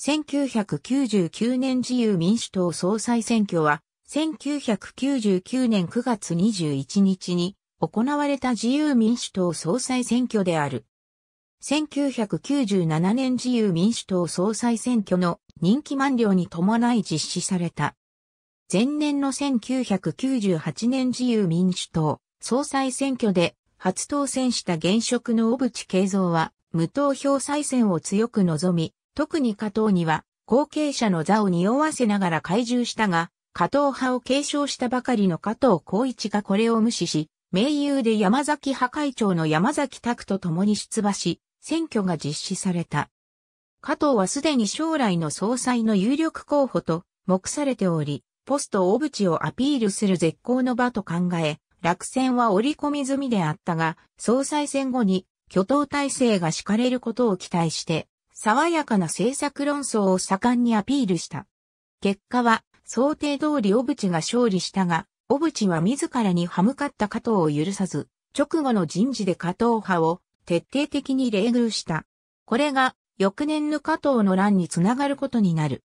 1999年自由民主党総裁選挙は、1999年9月21日に行われた自由民主党総裁選挙である。1997年自由民主党総裁選挙の任期満了に伴い実施された。前年の1998年自由民主党総裁選挙で初当選した現職の小渕恵三は無投票再選を強く望み、特に加藤には、後継者の座を匂わせながら懐柔したが、加藤派を継承したばかりの加藤光一がこれを無視し、盟友で山崎派会長の山崎拓と共に出馬し、選挙が実施された。加藤はすでに将来の総裁の有力候補と目されており、ポスト小渕をアピールする絶好の場と考え、落選は織り込み済みであったが、総裁選後に挙党体制が敷かれることを期待して、爽やかな政策論争を盛んにアピールした。結果は、想定通り小渕が勝利したが、小渕は自らに歯向かった加藤を許さず、直後の人事で加藤派を徹底的に冷遇した。これが、翌年の加藤の乱につながることになる。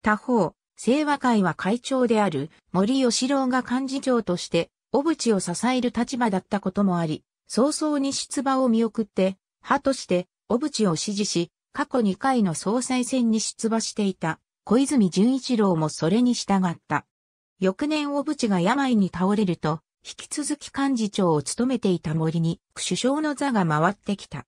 他方、清和会は会長である森吉郎が幹事長として、小渕を支える立場だったこともあり、早々に出馬を見送って、派として小渕を支持し、過去2回の総裁選に出馬していた小泉純一郎もそれに従った。翌年大渕が病に倒れると、引き続き幹事長を務めていた森に首相の座が回ってきた。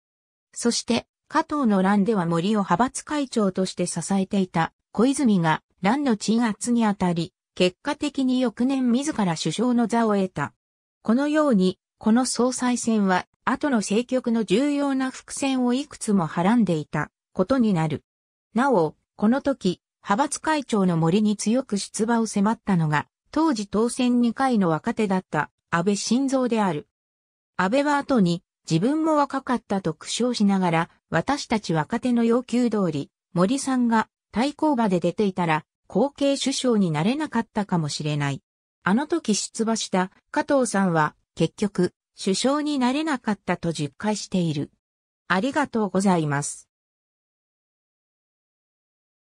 そして、加藤の乱では森を派閥会長として支えていた小泉が乱の鎮圧にあたり、結果的に翌年自ら首相の座を得た。このように、この総裁選は後の政局の重要な伏線をいくつもはらんでいたことになる。なお、この時、派閥会長の森に強く出馬を迫ったのが、当時当選2回の若手だった安倍晋三である。安倍は後に自分も若かったと苦笑しながら、私たち若手の要求通り、森さんが対抗馬で出ていたら、後継首相になれなかったかもしれない。あの時出馬した加藤さんは、結局、首相になれなかったと実感している。ありがとうございます。